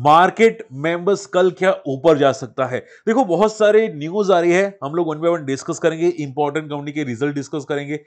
Market members कल क्या ऊपर जा सकता है देखो बहुत सारे न्यूज आ रही है हम लोग वन बाय वन डिस्कस करेंगे इंपॉर्टेंट कंपनी के रिजल्ट डिस्कस करेंगे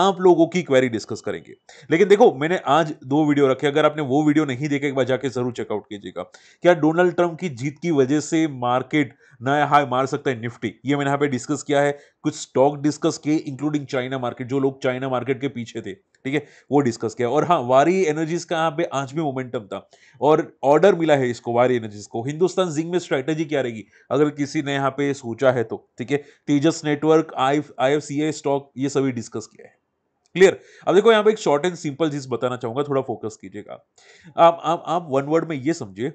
आप लोगों की क्वेरी डिस्कस करेंगे लेकिन देखो मैंने आज दो वीडियो रखे अगर आपने वो वीडियो नहीं देखा एक बार जाके जरूर चेकआउट कीजिएगा क्या डोनाल्ड ट्रंप की जीत की वजह से मार्केट नया हाई मार सकता है निफ्टी ये मैंने यहाँ पे डिस्कस किया है कुछ स्टॉक डिस्कस किए इंक्लूडिंग चाइना मार्केट जो लोग चाइना मार्केट के पीछे थे ठीक है वो डिस्कस किया और हाँ वारी एनर्जीज का यहाँ पे आज भी मोमेंटम था और ऑर्डर मिला है इसको वारी एनर्जीज को हिंदुस्तान जिंग में स्ट्रैटेजी क्या रहेगी अगर किसी ने यहाँ पे सोचा है तो ठीक है तेजस नेटवर्क आई आई स्टॉक ये सभी डिस्कस किया है क्लियर अब देखो यहाँ पे एक शॉर्ट एंड सिंपल चीज बताना चाहूंगा थोड़ा फोकस कीजिएगा आप आप आप वन वर्ड में ये समझिए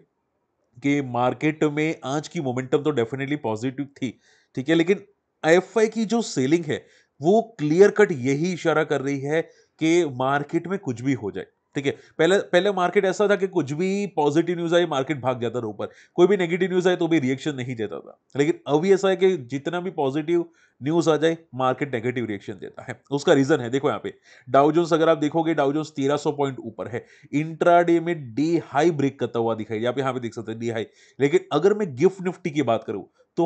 कि मार्केट में आज की मोमेंटम तो डेफिनेटली पॉजिटिव थी ठीक है लेकिन एफ की जो सेलिंग है वो क्लियर कट यही इशारा कर रही है कि मार्केट में कुछ भी हो जाए ठीक है पहले पहले मार्केट ऐसा था कि कुछ भी पॉजिटिव न्यूज आई मार्केट भाग जाता था ऊपर कोई भी नेगेटिव न्यूज आए तो भी रिएक्शन नहीं देता था लेकिन अभी ऐसा है कि जितना भी पॉजिटिव न्यूज आ जाए मार्केट नेगेटिव रिएक्शन देता है उसका रीजन है देखो यहाँ पे डाउजोन्स अगर आप देखोगे डाउजोन्स सौ पॉइंट ऊपर है इंट्राडे में डी हाई ब्रेक करता हुआ दिखाई यहाँ आप यहाँ पे देख सकते हैं डी हाई लेकिन अगर मैं गिफ्ट निफ्टी की बात करूँ तो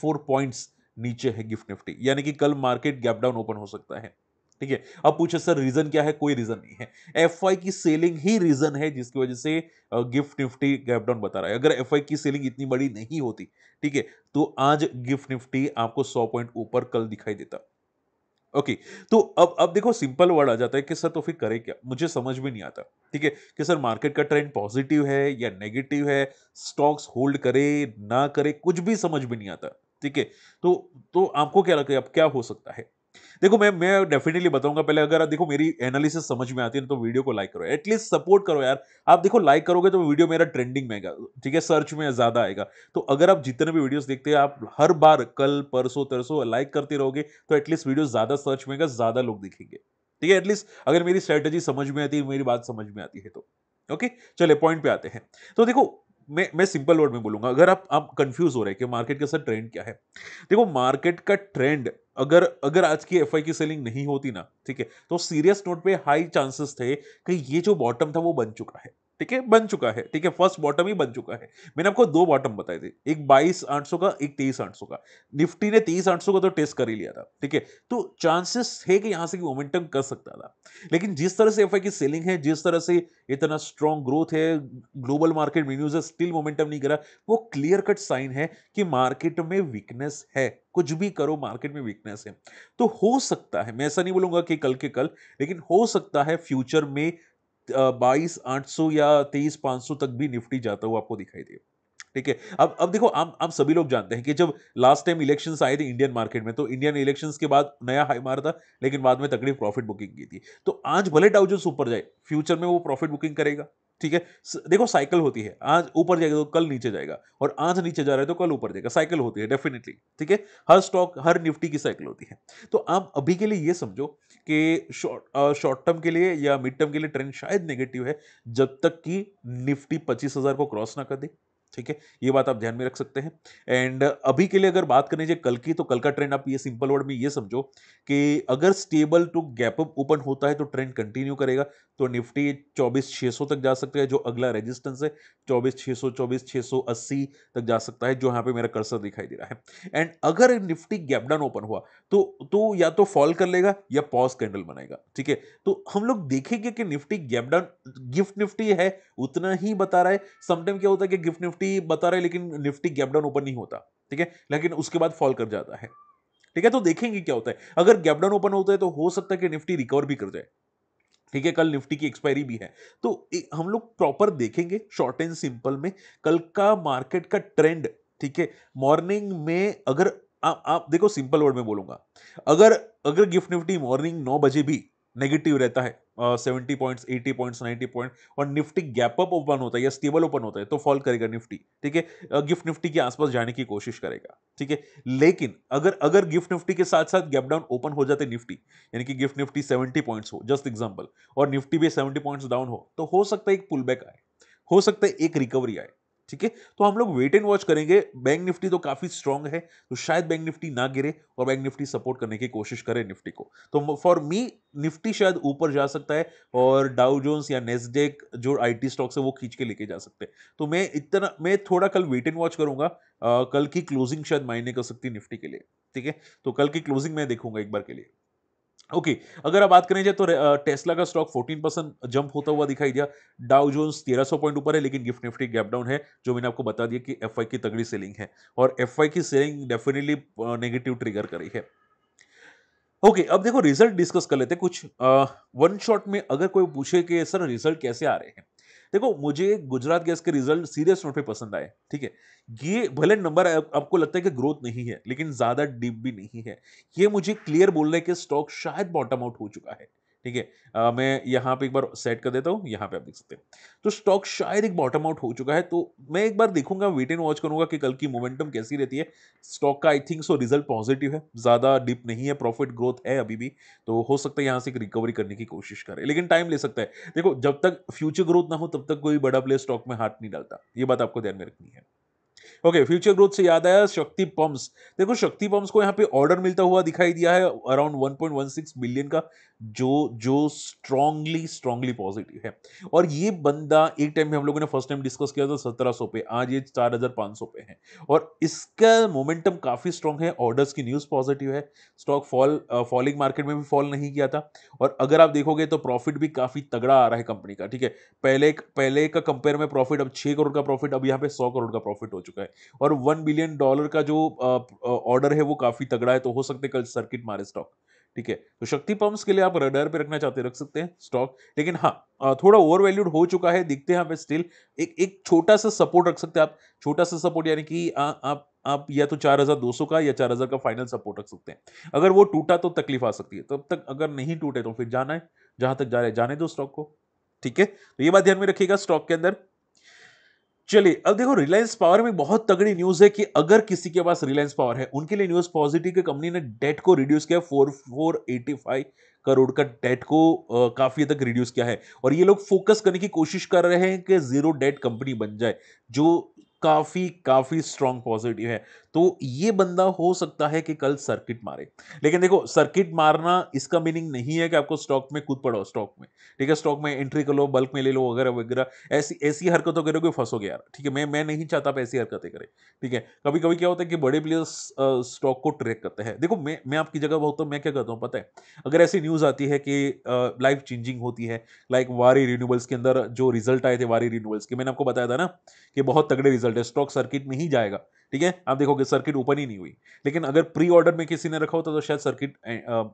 फोर पॉइंट्स नीचे है गिफ्ट निफ्टी यानी कि कल मार्केट गैप डाउन ओपन हो सकता है ठीक है अब पूछे सर रीजन क्या है कोई रीजन नहीं है एफ की सेलिंग ही रीजन है जिसकी वजह से गिफ्ट निफ्टी गैप डाउन बता रहा है अगर एफ की सेलिंग इतनी बड़ी नहीं होती ठीक है तो आज गिफ्ट निफ्टी आपको सौ पॉइंट ऊपर कल दिखाई देता ओके okay, तो अब अब देखो सिंपल वर्ड आ जाता है कि सर तो फिर करें क्या मुझे समझ भी नहीं आता ठीक है कि सर मार्केट का ट्रेंड पॉजिटिव है या नेगेटिव है स्टॉक्स होल्ड करे ना करे कुछ भी समझ भी नहीं आता ठीक है तो तो आपको क्या लगता है अब क्या हो सकता है देखो मैं मैं डेफिनेटली बताऊंगा पहले अगर देखो मेरी एनालिसिस समझ में आती है तो वीडियो को लाइक करो एटलीस्ट सपोर्ट करो यार आप देखो लाइक करोगे तो वीडियो मेरा ट्रेंडिंग में आएगा ठीक है सर्च में ज़्यादा आएगा तो अगर आप जितने भी वीडियोस देखते हैं आप हर बार कल परसों तरसों लाइक करते रहोगे तो एटलीस्ट वीडियो ज़्यादा सर्च में ज़्यादा लोग दिखेंगे ठीक है एटलीस्ट अगर मेरी स्ट्रेटेजी समझ में आती है मेरी बात समझ में आती है तो ओके चले पॉइंट पे आते हैं तो देखो मैं मैं सिंपल वर्ड में बोलूंगा अगर आप आप कंफ्यूज हो रहे हैं कि मार्केट के साथ ट्रेंड क्या है देखो मार्केट का ट्रेंड अगर अगर आज की एफ की सेलिंग नहीं होती ना ठीक है तो सीरियस नोट पे हाई चांसेस थे कि ये जो बॉटम था वो बन चुका है ठीक है बन चुका है ठीक है फर्स्ट बॉटम ही बन चुका है मैंने आपको दो बॉटम बताए थे एक बाईस आठ सौ का एक तेईस आठ सौ का निफ्टी ने तेईस आठ सौ का तो टेस्ट कर ही लिया था ठीक है तो चांसेस है कि यहां से कि मोमेंटम कर सकता था लेकिन जिस तरह से एफ की सेलिंग है जिस तरह से इतना स्ट्रॉन्ग ग्रोथ है ग्लोबल मार्केट मीन्यूज स्टिल मोमेंटम नहीं करा वो क्लियर कट साइन है कि मार्केट में वीकनेस है कुछ भी करो मार्केट में वीकनेस है तो हो सकता है मैं ऐसा नहीं बोलूंगा कि कल के कल लेकिन हो सकता है फ्यूचर में बाईस आठ सौ या तेईस पाँच सौ तक भी निफ्टी जाता हुआ आपको दिखाई दे ठीक है अब अब देखो हम हम सभी लोग जानते हैं कि जब लास्ट टाइम इलेक्शंस आए थे इंडियन मार्केट में तो इंडियन इलेक्शंस के बाद नया हाई मारा था लेकिन बाद में तकड़ी प्रॉफिट बुकिंग की थी तो आज भले डाउजन्स ऊपर जाए फ्यूचर में वो प्रॉफिट बुकिंग करेगा ठीक है देखो साइकिल होती है आज ऊपर जाएगा तो कल नीचे जाएगा और आज नीचे जा रहा है तो कल ऊपर जाएगा साइकिल होती है डेफिनेटली ठीक है हर स्टॉक हर निफ्टी की साइकिल होती है तो आप अभी के लिए ये समझो कि शॉर्ट शॉर्ट टर्म के लिए या मिड टर्म के लिए ट्रेंड शायद नेगेटिव है जब तक कि निफ्टी पच्चीस को क्रॉस ना कर दे ठीक है ये बात आप ध्यान में रख सकते हैं एंड अभी के लिए अगर बात करें चाहिए कल की तो कल का ट्रेंड आप ये सिंपल वर्ड में ये समझो कि अगर stable to gap up open होता है तो ट्रेंड कंटिन्यू करेगा तो निफ्टी चौबीस छः सौ तक जा सकता है जो अगला रेजिस्टेंस है चौबीस छः सौ चौबीस छः सौ अस्सी तक जा सकता है जो यहाँ पे मेरा कर्सर दिखाई दे रहा है एंड अगर निफ्टी गैपडाउन ओपन हुआ तो तो या तो फॉल कर लेगा या पॉज कैंडल बनाएगा ठीक है तो हम लोग देखेंगे कि निफ्टी गैपडाउन गिफ्ट निफ्टी है उतना ही बता रहा है समटाइम क्या होता है कि गिफ्ट निफ्टी बता रहा है लेकिन निफ्टी गैपडाउन ओपन नहीं होता ठीक है लेकिन उसके बाद फॉल कर जाता है ठीक है तो देखेंगे क्या होता है अगर गैपडाउन ओपन होता है तो हो सकता है कि निफ्टी रिकवर भी कर जाए ठीक है कल निफ्टी की एक्सपायरी भी है तो हम लोग प्रॉपर देखेंगे शॉर्ट एंड सिंपल में कल का मार्केट का ट्रेंड ठीक है मॉर्निंग में अगर आप आप देखो सिंपल वर्ड में बोलूंगा अगर अगर गिफ्ट निफ्टी मॉर्निंग नौ बजे भी नेगेटिव रहता है seventy points eighty points ninety point और निफ्टी गैप अप ओपन होता है या स्टेबल ओपन होता है तो फॉल करेगा निफ्टी ठीक है गिफ्ट निफ्टी के आसपास जाने की कोशिश करेगा ठीक है लेकिन अगर अगर गिफ्ट निफ्टी के साथ साथ गैप डाउन ओपन हो जाते निफ्टी यानी कि गिफ्ट निफ्टी सेवेंटी पॉइंट्स हो जस्ट एग्जाम्पल और निफ्टी भी सेवेंटी पॉइंट्स डाउन हो तो हो सकता है एक पुल बैक आए हो सकता है एक रिकवरी आए ठीक है तो हम लोग वेट एंड वॉच करेंगे बैंक निफ्टी तो काफ़ी स्ट्रांग है तो शायद बैंक निफ्टी ना गिरे और बैंक निफ्टी सपोर्ट करने की कोशिश करे निफ्टी को तो फॉर मी निफ्टी शायद ऊपर जा सकता है और डाउ जोन्स या नेस्डेक जो आईटी स्टॉक्स है वो खींच के लेके जा सकते हैं तो मैं इतना मैं थोड़ा कल वेट एंड वॉच करूंगा आ, कल की क्लोजिंग शायद मायने कर सकती निफ्टी के लिए ठीक है तो कल की क्लोजिंग मैं देखूंगा एक बार के लिए ओके okay, अगर आप बात करें जाए तो टेस्ला का स्टॉक 14 परसेंट जंप होता हुआ दिखाई दिया डाउ जोन्स 1300 पॉइंट ऊपर है लेकिन गिफ्ट निफ्टी गैप डाउन है जो मैंने आपको बता दिया कि एफ की तगड़ी सेलिंग है और एफ की सेलिंग डेफिनेटली नेगेटिव ट्रिगर करी है ओके okay, अब देखो रिजल्ट डिस्कस कर लेते हैं कुछ वन शॉट में अगर कोई पूछे कि सर रिजल्ट कैसे आ रहे हैं देखो मुझे गुजरात गैस के रिजल्ट सीरियस नोट पे पसंद आए ठीक है ये भले नंबर आपको लगता है कि ग्रोथ नहीं है लेकिन ज़्यादा डीप भी नहीं है ये मुझे क्लियर बोल रहे हैं कि स्टॉक शायद बॉटम आउट हो चुका है ठीक है मैं यहाँ पे एक बार सेट कर देता हूँ यहाँ पे आप देख सकते हैं तो स्टॉक शायद एक बॉटम आउट हो चुका है तो मैं एक बार देखूंगा वेट एंड वॉच करूंगा कि कल की मोमेंटम कैसी रहती है स्टॉक का I think so result positive है ज़्यादा डिप नहीं है प्रॉफिट ग्रोथ है अभी भी तो हो सकता है यहाँ से एक रिकवरी करने की कोशिश करे लेकिन टाइम ले सकता है देखो जब तक फ्यूचर ग्रोथ ना हो तब तक कोई बड़ा प्लेयर स्टॉक में हाथ नहीं डालता ये बात आपको ध्यान में रखनी है ओके फ्यूचर ग्रोथ से याद आया शक्ति पंप्स देखो शक्ति पंप्स को यहाँ पे ऑर्डर मिलता हुआ दिखाई दिया है अराउंड 1.16 बिलियन का जो जो स्ट्रांगली स्ट्रांगली पॉजिटिव है और ये बंदा एक टाइम में हम लोगों ने फर्स्ट टाइम डिस्कस किया था सत्रह सौ पे आज ये चार हजार पांच सौ पे है और इसका मोमेंटम काफ़ी स्ट्रांग है ऑर्डर्स की न्यूज़ पॉजिटिव है स्टॉक फॉल फॉलिंग मार्केट में भी फॉल नहीं किया था और अगर आप देखोगे तो प्रॉफिट भी काफ़ी तगड़ा आ रहा है कंपनी का ठीक है पहले पहले का कंपेयर में प्रॉफिट अब छह करोड़ का प्रॉफिट अब यहाँ पे सौ करोड़ का प्रॉफिट हो चुका है और वन बिलियन डॉलर का जो ऑर्डर है वो काफ़ी तगड़ा है तो हो सकता है कल सर्किट मारे स्टॉक ठीक है तो शक्ति पंप्स के लिए आप रडार पे रखना चाहते रख सकते हैं स्टॉक लेकिन हाँ थोड़ा ओवर वैल्यूड हो चुका है दिखते हैं यहाँ स्टिल एक एक छोटा सा सपोर्ट रख सकते हैं आप छोटा सा सपोर्ट यानी कि आप आप या तो 4200 का या 4000 का फाइनल सपोर्ट रख सकते हैं अगर वो टूटा तो तकलीफ आ सकती है तब तो तक अगर नहीं टूटे तो फिर जाना है जहां तक जा रहे जाने दो स्टॉक को ठीक है तो ये बात ध्यान में रखिएगा स्टॉक के अंदर चलिए अब देखो रिलायंस पावर में बहुत तगड़ी न्यूज है कि अगर किसी के पास रिलायंस पावर है उनके लिए न्यूज पॉजिटिव की कंपनी ने डेट को रिड्यूस किया four four eighty five crore का डेट को आ, काफी तक रिड्यूस किया है और ये लोग फोकस करने की कोशिश कर रहे हैं कि जीरो डेट कंपनी बन जाए जो काफी काफी स्ट्रॉन्ग पॉजिटिव है तो ये बंदा हो सकता है कि कल सर्किट मारे लेकिन देखो सर्किट मारना इसका मीनिंग नहीं है कि आपको स्टॉक में कूद पड़ो स्टॉक में ठीक है स्टॉक में एंट्री कर लो बल्क में ले लो वगैरह वगैरह ऐसी ऐसी हरकतों करोगे फंसोगे यार ठीक है मैं मैं नहीं चाहता आप ऐसी हरकतें करें ठीक है कभी कभी क्या होता है कि बड़े प्लेयर्स स्टॉक को ट्रैक करते हैं देखो मैं मैं आपकी जगह बहुत तो मैं क्या करता हूँ पता है अगर ऐसी न्यूज़ आती है कि लाइफ चेंजिंग होती है लाइक वारी रिन्यूबल्स के अंदर जो रिजल्ट आए थे वारी रिन्यूबल्स के मैंने आपको बताया था ना कि बहुत तगड़े रिजल्ट है स्टॉक सर्किट में ही जाएगा ठीक है आप देखोगे सर्किट ओपन ही नहीं हुई लेकिन अगर प्री ऑर्डर में किसी ने रखा होता तो, तो शायद सर्किट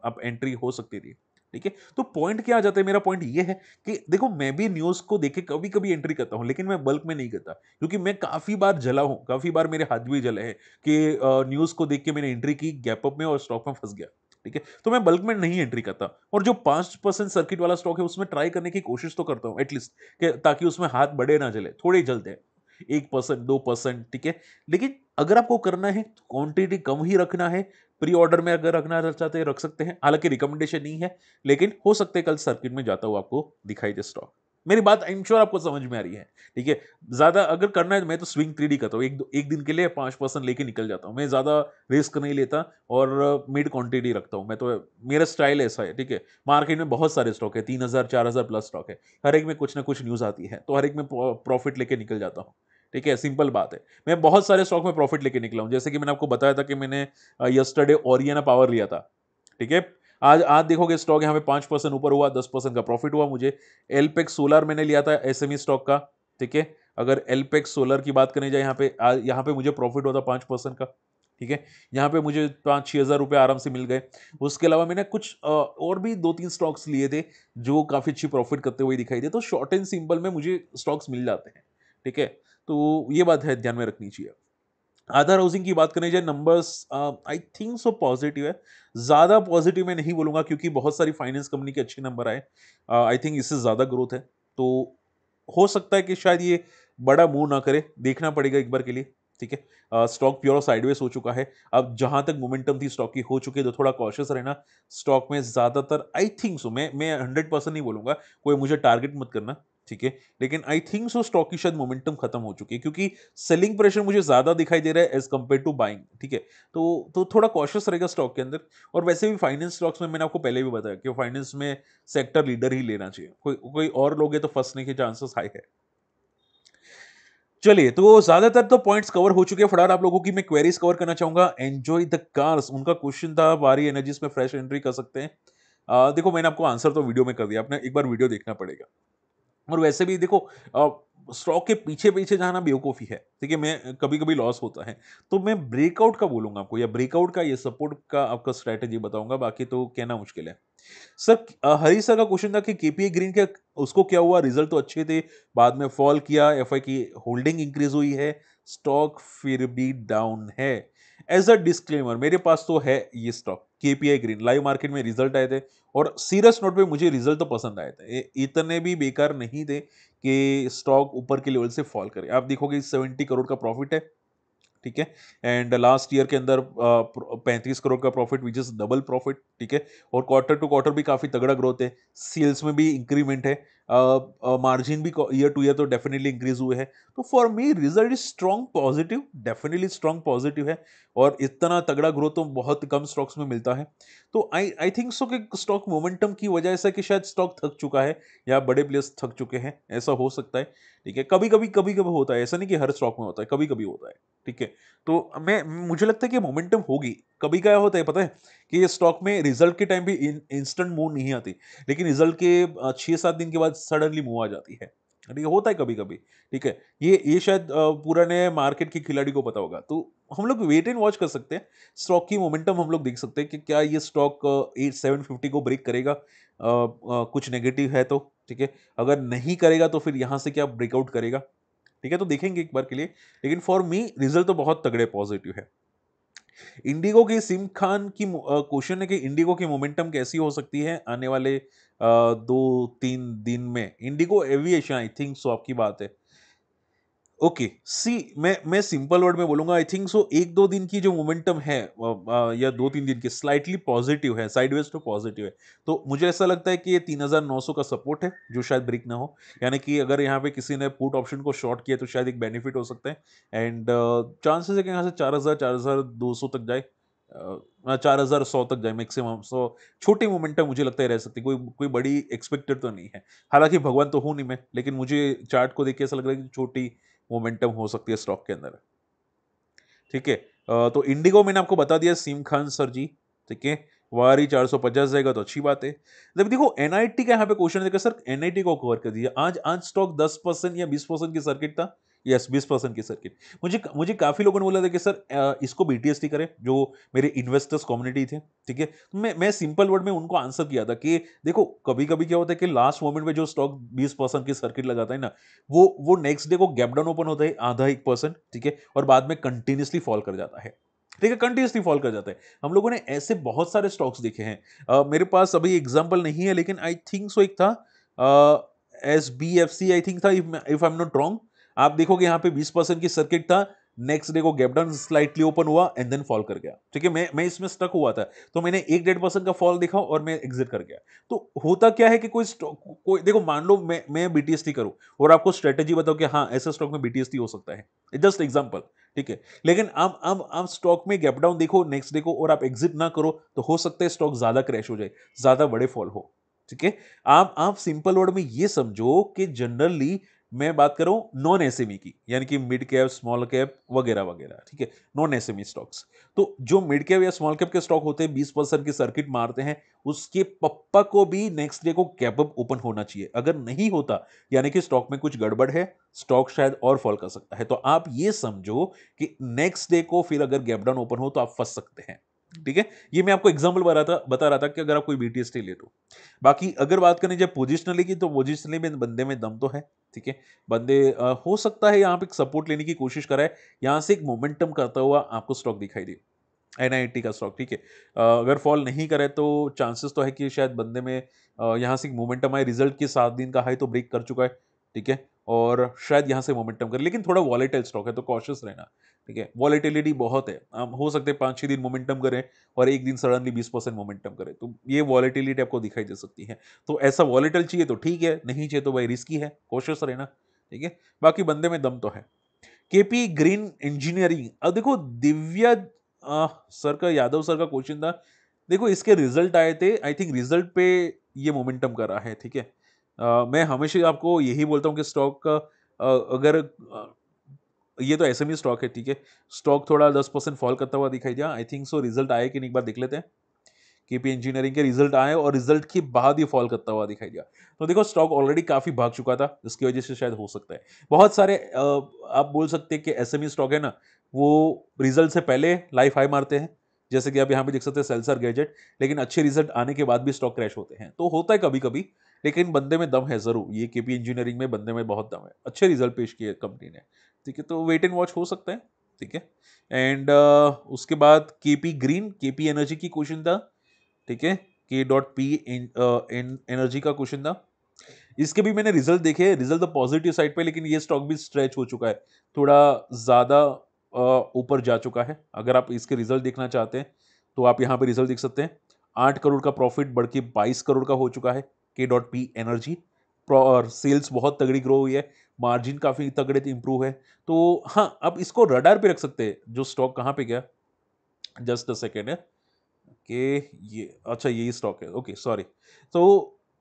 अब एंट्री हो सकती थी ठीक है तो पॉइंट क्या आ जाता है मेरा पॉइंट ये है कि देखो मैं भी न्यूज़ को देखे कभी कभी एंट्री करता हूं लेकिन मैं बल्क में नहीं करता क्योंकि मैं काफ़ी बार जला हूँ काफ़ी बार मेरे हाथ भी जले हैं कि न्यूज़ को देख के मैंने एंट्री की गैपअप में और स्टॉक में फंस गया ठीक है तो मैं बल्क में नहीं एंट्री करता और जो पांच परसेंट सर्किट वाला स्टॉक है उसमें ट्राई करने की कोशिश तो करता हूँ एटलीस्ट ताकि उसमें हाथ बड़े ना जले थोड़े जलते हैं एक परसेंट दो परसेंट ठीक है लेकिन अगर आपको करना है क्वांटिटी तो कम ही रखना है प्री ऑर्डर में अगर रखना चाहते हैं रख सकते हैं हालांकि रिकमेंडेशन नहीं है लेकिन हो सकते कल सर्किट में जाता हुआ आपको दिखाई दे स्टॉक मेरी बात आई एम श्योर आपको समझ में आ रही है ठीक है ज़्यादा अगर करना है मैं तो स्विंग थ्री डी करता हूँ एक एक दिन के लिए पाँच परसेंट लेके निकल जाता हूँ मैं ज़्यादा रिस्क नहीं लेता और मिड क्वांटिटी रखता हूँ मैं तो मेरा स्टाइल ऐसा है ठीक है मार्केट में बहुत सारे स्टॉक है तीन हज़ार चार हज़ार प्लस स्टॉक है हर एक में कुछ ना कुछ न्यूज़ आती है तो हर एक में प्रॉफिट लेके निकल जाता हूँ ठीक है सिंपल बात है मैं बहुत सारे स्टॉक में प्रॉफिट लेके निकला हूँ जैसे कि मैंने आपको बताया था कि मैंने यस्टरडे ओरियना पावर लिया था ठीक है आज आज देखोगे स्टॉक यहाँ पे पाँच परसेंट ऊपर हुआ दस परसेंट का प्रॉफिट हुआ मुझे एलपेक सोलर e मैंने लिया था एस स्टॉक e का ठीक है अगर एलपेक्स सोलर e की बात करें जाए यहाँ पे आज यहाँ पे मुझे प्रॉफिट हुआ था पाँच परसेंट का ठीक है यहाँ पे मुझे पाँच छः हज़ार रुपये आराम से मिल गए उसके अलावा मैंने कुछ और भी दो तीन स्टॉक्स लिए थे जो काफ़ी अच्छी प्रॉफिट करते हुए दिखाई दे तो शॉर्ट एंड सिंपल में मुझे स्टॉक्स मिल जाते हैं ठीक है तो ये बात है ध्यान में रखनी चाहिए आधार हाउसिंग की बात करें जाए numbers I think so positive है ज़्यादा पॉजिटिव मैं नहीं बोलूँगा क्योंकि बहुत सारी फाइनेंस कंपनी के अच्छे नंबर आए आई थिंक इससे ज़्यादा ग्रोथ है तो हो सकता है कि शायद ये बड़ा मूव ना करे देखना पड़ेगा एक बार के लिए ठीक है स्टॉक प्योर साइडवेज हो चुका है अब जहां तक मोमेंटम थी स्टॉक की हो चुकी है तो थोड़ा कॉशियस रहना स्टॉक में ज़्यादातर आई थिंक सो मैं मैं हंड्रेड परसेंट नहीं बोलूँगा कोई मुझे टारगेट मत करना ठीक है लेकिन आई थिंक सो स्टॉक की शायद मोमेंटम खत्म हो चुकी है क्योंकि सेलिंग प्रेशर मुझे ज़्यादा दिखाई दे रहा है एज कम्पेयर टू बाइंग ठीक है तो तो थोड़ा कॉशियस रहेगा स्टॉक के अंदर और वैसे भी फाइनेंस स्टॉक्स में मैंने आपको पहले भी बताया कि फाइनेंस में सेक्टर लीडर ही लेना चाहिए कोई कोई और लोगे तो फंसने के चांसेस हाई है चलिए तो ज्यादातर तो पॉइंट्स कवर हो चुके हैं फटाफट आप लोगों की मैं क्वेरीज कवर करना चाहूंगा एंजॉय द कार्स उनका क्वेश्चन था बारी एनर्जीज में फ्रेश एंट्री कर सकते हैं आ, देखो मैंने आपको आंसर तो वीडियो में कर दिया आपने एक बार वीडियो देखना पड़ेगा और वैसे भी देखो स्टॉक के पीछे पीछे जाना बेवकूफ़ी है ठीक है मैं कभी कभी लॉस होता है तो मैं ब्रेकआउट का बोलूँगा आपको या ब्रेकआउट का या सपोर्ट का आपका स्ट्रैटेजी बताऊंगा बाकी तो कहना मुश्किल है सर हरी सर का क्वेश्चन था कि केपीए ग्रीन का उसको क्या हुआ रिजल्ट तो अच्छे थे बाद में फॉल किया एफ की होल्डिंग इंक्रीज हुई है स्टॉक फिर भी डाउन है एज अ डिस्क्लेमर मेरे पास तो है ये stock K P I green live market में रिजल्ट आए थे और सीरियस नोट पे मुझे रिजल्ट तो पसंद आए थे इतने भी बेकार नहीं थे कि स्टॉक ऊपर के लेवल से फॉल करे आप देखोगे सेवेंटी करोड़ का प्रॉफिट है ठीक है एंड लास्ट ईयर के अंदर पैंतीस करोड़ का profit which is double profit ठीक है और क्वार्टर टू क्वार्टर भी काफ़ी तगड़ा ग्रोथ है सेल्स में भी इंक्रीमेंट है मार्जिन भी ईयर टू ईयर तो डेफिनेटली इंक्रीज हुए हैं तो for me result is strong positive definitely strong positive है और इतना तगड़ा ग्रोथ तो बहुत कम स्टॉक्स में मिलता है तो आई आई थिंक सो कि स्टॉक मोमेंटम की वजह से कि शायद स्टॉक थक चुका है या बड़े प्लेयर्स थक चुके हैं ऐसा हो सकता है ठीक है कभी कभी कभी कभी होता है ऐसा नहीं कि हर स्टॉक में होता है कभी कभी होता है ठीक है तो मैं मुझे लगता है कि मोमेंटम होगी कभी क्या होता है पता है कि ये स्टॉक में रिजल्ट के टाइम भी इंस्टेंट मूव नहीं आती लेकिन रिजल्ट के छः सात दिन के बाद सडनली मूव आ जाती है ठीक है होता है कभी कभी ठीक है ये ये शायद पुराने मार्केट के खिलाड़ी को पता होगा तो हम लोग वेट एंड वॉच कर सकते हैं स्टॉक की मोमेंटम हम लोग देख सकते हैं कि क्या ये स्टॉक एट सेवन फिफ्टी को ब्रेक करेगा आ, आ, कुछ नेगेटिव है तो ठीक है अगर नहीं करेगा तो फिर यहाँ से क्या ब्रेकआउट करेगा ठीक है तो देखेंगे एक बार के लिए लेकिन फॉर मी रिजल्ट तो बहुत तगड़े पॉजिटिव है इंडिगो के सिम खान की क्वेश्चन है कि इंडिगो की मोमेंटम कैसी हो सकती है आने वाले दो तीन दिन में IndiGo aviation I think so आपकी बात है ओके सी मैं मैं सिंपल वर्ड में बोलूंगा आई थिंक सो एक दो दिन की जो मोमेंटम है या दो तीन दिन की स्लाइटली पॉजिटिव है साइडवेज टू पॉजिटिव है तो मुझे ऐसा लगता है कि ये तीन हज़ार नौ सौ का सपोर्ट है जो शायद ब्रेक ना हो यानी कि अगर यहाँ पे किसी ने पुट ऑप्शन को शॉर्ट किया तो शायद एक बेनिफिट हो सकता है एंड चांसेस है कि यहाँ से चार हज़ार चार हज़ार दो सौ तक जाए हाँ, चार हज़ार सौ तक जाए मैक्सिमम सो छोटी मोमेंटम मुझे लगता है रह सकती कोई कोई बड़ी एक्सपेक्टेड तो नहीं है हालांकि भगवान तो हूँ नहीं मैं लेकिन मुझे चार्ट को देख के ऐसा लग रहा है कि छोटी मोमेंटम हो सकती है स्टॉक के अंदर ठीक है तो इंडिगो मैंने आपको बता दिया सीम खान सर जी ठीक है वारी चार सौ पचास जाएगा तो अच्छी बात है जब देखो एन का यहाँ पे क्वेश्चन देखा सर एन को कवर कर दिया आज आज स्टॉक दस परसेंट या बीस परसेंट की सर्किट था यस बीस परसेंट की सर्किट मुझे मुझे काफ़ी लोगों ने बोला था कि सर इसको बी टी करें जो मेरे इन्वेस्टर्स कम्युनिटी थे ठीक है तो मैं मैं सिंपल वर्ड में उनको आंसर किया था कि देखो कभी कभी क्या होता है कि लास्ट मोमेंट में जो स्टॉक बीस परसेंट की सर्किट लगाता है ना वो वो नेक्स्ट डे को गैप डाउन ओपन होता है आधा एक परसेंट ठीक है और बाद में कंटिन्यूसली फॉल कर जाता है ठीक है कंटिन्यूसली फॉल कर जाता है हम लोगों ने ऐसे बहुत सारे स्टॉक्स देखे हैं मेरे पास अभी एग्जाम्पल नहीं है लेकिन आई थिंक सो एक था S B F C I think था if I am not wrong आप देखोगे यहाँ पे 20 परसेंट की सर्किट था नेक्स्ट डे को गैप डाउन स्लाइटली ओपन हुआ एंड देन फॉल कर गया ठीक है मैं मैं इसमें स्टक हुआ था तो मैंने एक डेढ़ परसेंट का फॉल देखा और मैं एग्जिट कर गया तो होता क्या है कि कोई कोई देखो मान लो मैं मैं बीटीएसटी करूं और आपको स्ट्रेटेजी बताओ कि हाँ ऐसे स्टॉक में बीटीएसटी हो सकता है जस्ट एग्जाम्पल ठीक है लेकिन आप आप आप स्टॉक में गैप डाउन देखो नेक्स्ट डे को और आप एग्जिट ना करो तो हो सकता है स्टॉक ज़्यादा क्रैश हो जाए ज़्यादा बड़े फॉल हो ठीक है आप आप सिंपल वर्ड में ये समझो कि जनरली मैं बात करूं नॉन एस की यानी कि मिड कैप स्मॉल कैप वगैरह वगैरह ठीक है नॉन एस स्टॉक्स तो जो मिड कैप या स्मॉल कैप के स्टॉक होते हैं बीस परसेंट की सर्किट मारते हैं उसके पप्पा को भी नेक्स्ट डे को कैप अप ओपन होना चाहिए अगर नहीं होता यानी कि स्टॉक में कुछ गड़बड़ है स्टॉक शायद और फॉल कर सकता है तो आप ये समझो कि नेक्स्ट डे को फिर अगर गैप डाउन ओपन हो तो आप फंस सकते हैं ठीक है ये मैं आपको एग्जाम्पल बता था बता रहा था कि अगर आप कोई बीटीएस टी ले तो बाकी अगर बात करें जब पोजिशनली की तो पोजिशनली में बंदे में दम तो है ठीक है बंदे आ, हो सकता है यहाँ पे एक सपोर्ट लेने की कोशिश कराए यहाँ से एक मोमेंटम करता हुआ आपको स्टॉक दिखाई दे एन का स्टॉक ठीक है अगर फॉल नहीं करे तो चांसेस तो है कि शायद बंदे में यहाँ से एक मोमेंटम आए रिजल्ट के सात दिन का हाई तो ब्रेक कर चुका है ठीक है और शायद यहाँ से मोमेंटम करे लेकिन थोड़ा वॉलेटाइल स्टॉक है तो कॉशियस रहना ठीक है वॉलेटिलिटी बहुत है हम हो सकते हैं पाँच छः दिन मोमेंटम करें और एक दिन सडनली बीस परसेंट मोमेंटम करें तो ये वॉलेटिलिटी आपको दिखाई दे सकती है तो ऐसा वॉलेटल चाहिए तो ठीक है नहीं चाहिए तो भाई रिस्की है कॉशियस रहना ठीक है बाकी बंदे में दम तो है के पी ग्रीन इंजीनियरिंग अब देखो दिव्या आ, सर का यादव सर का क्वेश्चन था देखो इसके रिजल्ट आए थे आई थिंक रिजल्ट पे ये मोमेंटम कर रहा है ठीक है मैं हमेशा आपको यही बोलता हूँ कि स्टॉक का अगर ये तो एस स्टॉक e है ठीक है स्टॉक थोड़ा दस परसेंट फॉल करता हुआ दिखाई दिया आई थिंक सो रिजल्ट आए कि एक बार देख लेते हैं पी इंजीनियरिंग के रिजल्ट आए और रिजल्ट के बाद ये फॉल करता हुआ दिखाई दिया तो देखो स्टॉक ऑलरेडी काफ़ी भाग चुका था इसकी वजह से शायद हो सकता है बहुत सारे आप बोल सकते हैं कि एस स्टॉक e है ना वो रिजल्ट से पहले लाइफ हाई मारते हैं जैसे कि आप यहाँ पे देख सकते हैं सेल्सर गैजेट लेकिन अच्छे रिजल्ट आने के बाद भी स्टॉक क्रैश होते हैं तो होता है कभी कभी लेकिन बंदे में दम है ज़रूर ये के इंजीनियरिंग में बंदे में बहुत दम है अच्छे रिजल्ट पेश किए कंपनी ने ठीक है तो वेट एंड वॉच हो सकता है ठीक है एंड uh, उसके बाद K P green K P energy की क्वेश्चन था ठीक है के डॉट पी एनर्जी का क्वेश्चन था इसके भी मैंने रिजल्ट देखे रिजल्ट तो पॉजिटिव साइड पे लेकिन ये स्टॉक भी स्ट्रेच हो चुका है थोड़ा ज़्यादा uh, ऊपर जा चुका है अगर आप इसके रिजल्ट देखना चाहते हैं तो आप यहाँ पे रिजल्ट देख सकते हैं आठ करोड़ का प्रॉफिट बढ़ के बाईस करोड़ का हो चुका है के डॉट पी एनर्जी और सेल्स बहुत तगड़ी ग्रो हुई है मार्जिन काफ़ी तगड़े इम्प्रूव है तो हाँ आप इसको रडार पे रख सकते हैं जो स्टॉक कहाँ पे गया जस्ट अ सेकेंड है के ये अच्छा यही स्टॉक है ओके सॉरी तो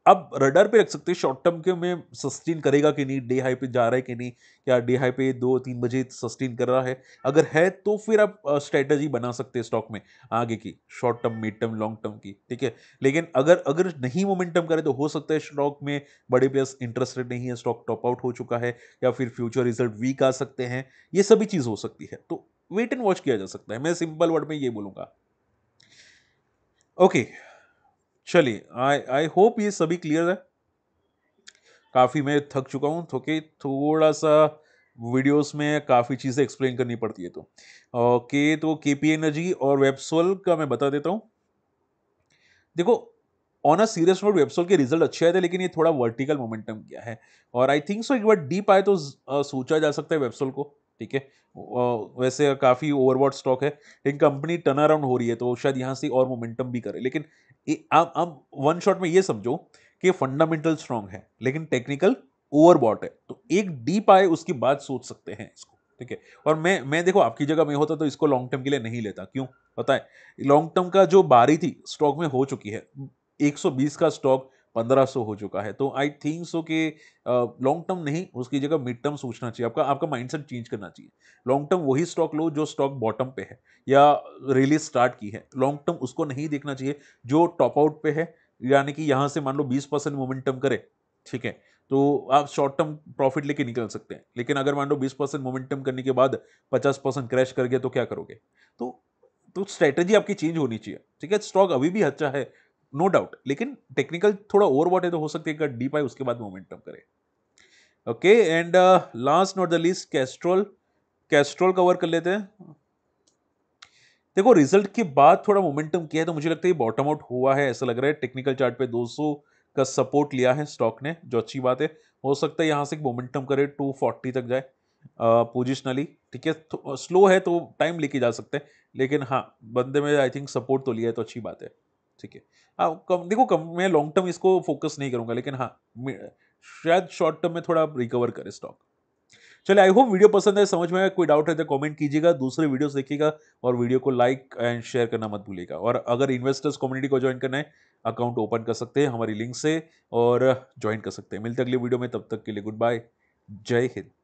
अब रडर पे रख सकते हैं शॉर्ट टर्म के में सस्टेन करेगा कि नहीं डे हाई पे जा रहा है कि नहीं क्या डे हाई पे दो तीन बजे सस्टेन कर रहा है अगर है तो फिर आप स्ट्रेटजी बना सकते हैं स्टॉक में आगे की short term mid term long term की ठीक है लेकिन अगर अगर नहीं मोमेंटम करे तो हो सकता है स्टॉक में बड़े प्लस इंटरेस्ट रेट नहीं है स्टॉक टॉप आउट हो चुका है या फिर फ्यूचर रिजल्ट वीक आ सकते हैं ये सभी चीज़ हो सकती है तो वेट एंड वॉच किया जा सकता है मैं सिंपल वर्ड में ये बोलूँगा ओके okay. चलिए आई आई होप ये सभी क्लियर है काफ़ी मैं थक चुका हूँ थके थोड़ा सा वीडियोस में काफ़ी चीज़ें एक्सप्लेन करनी पड़ती है तो ओके तो के पी एनर्जी और वेबसोल का मैं बता देता हूँ देखो on a serious note Websol के रिजल्ट अच्छे आए थे लेकिन ये थोड़ा वर्टिकल मोमेंटम गया है और आई थिंक सो एक बार डीप आए तो सोचा जा सकता है वेबसोल को ठीक है वैसे काफ़ी ओवरवॉट स्टॉक है लेकिन कंपनी टर्न अराउंड हो रही है तो शायद यहाँ से और मोमेंटम भी करे लेकिन आप आप वन शॉट में ये समझो कि फंडामेंटल स्ट्रांग है लेकिन टेक्निकल ओवरबॉट है तो एक डीप आए उसकी बात सोच सकते हैं इसको ठीक है और मैं मैं देखो आपकी जगह में होता तो इसको लॉन्ग टर्म के लिए नहीं लेता क्यों पता है लॉन्ग टर्म का जो बारी थी स्टॉक में हो चुकी है 120 का स्टॉक 1500 हो चुका है तो आई थिंक सो कि लॉन्ग टर्म नहीं उसकी जगह मिड टर्म सोचना चाहिए आपका आपका माइंडसेट चेंज करना चाहिए लॉन्ग टर्म वही स्टॉक लो जो स्टॉक बॉटम पे है या रिलीज स्टार्ट की है लॉन्ग टर्म उसको नहीं देखना चाहिए जो टॉप आउट पे है यानी कि यहाँ से मान लो बीस परसेंट मोमेंटम करे ठीक है तो आप शॉर्ट टर्म प्रॉफिट लेके निकल सकते हैं लेकिन अगर मान लो बीस परसेंट मोमेंटम करने के बाद पचास परसेंट क्रैश कर गया तो क्या करोगे तो तो स्ट्रेटजी आपकी चेंज होनी चाहिए ठीक है स्टॉक अभी भी अच्छा है नो डाउट लेकिन टेक्निकल थोड़ा ओवर वॉट है तो हो सकती है डीप आई उसके बाद मोमेंटम करे okay and last not the least Castrol Castrol cover कर लेते हैं देखो रिजल्ट के बाद थोड़ा मोमेंटम किया है तो मुझे लगता है बॉटम आउट हुआ है ऐसा लग रहा है टेक्निकल चार्ट पे 200 का सपोर्ट लिया है स्टॉक ने जो अच्छी बात है हो सकता है यहाँ से मोमेंटम करे 240 तक जाए पोजिशनली uh, ठीक है स्लो तो, uh, है तो टाइम लेके जा सकते हैं लेकिन हाँ बंदे में आई थिंक सपोर्ट तो लिया है तो अच्छी बात है ठीक है हाँ कम देखो कम मैं लॉन्ग टर्म इसको फोकस नहीं करूँगा लेकिन हाँ शायद शॉर्ट टर्म में थोड़ा रिकवर करे स्टॉक चलिए आई होप वीडियो पसंद है समझ में आया कोई डाउट है तो कमेंट कीजिएगा दूसरे वीडियोस देखिएगा और वीडियो को लाइक एंड शेयर करना मत भूलिएगा और अगर इन्वेस्टर्स कम्युनिटी को ज्वाइन करना है अकाउंट ओपन कर सकते हैं हमारी लिंक से और ज्वाइन कर सकते हैं मिलते अगले वीडियो में तब तक के लिए गुड बाय जय हिंद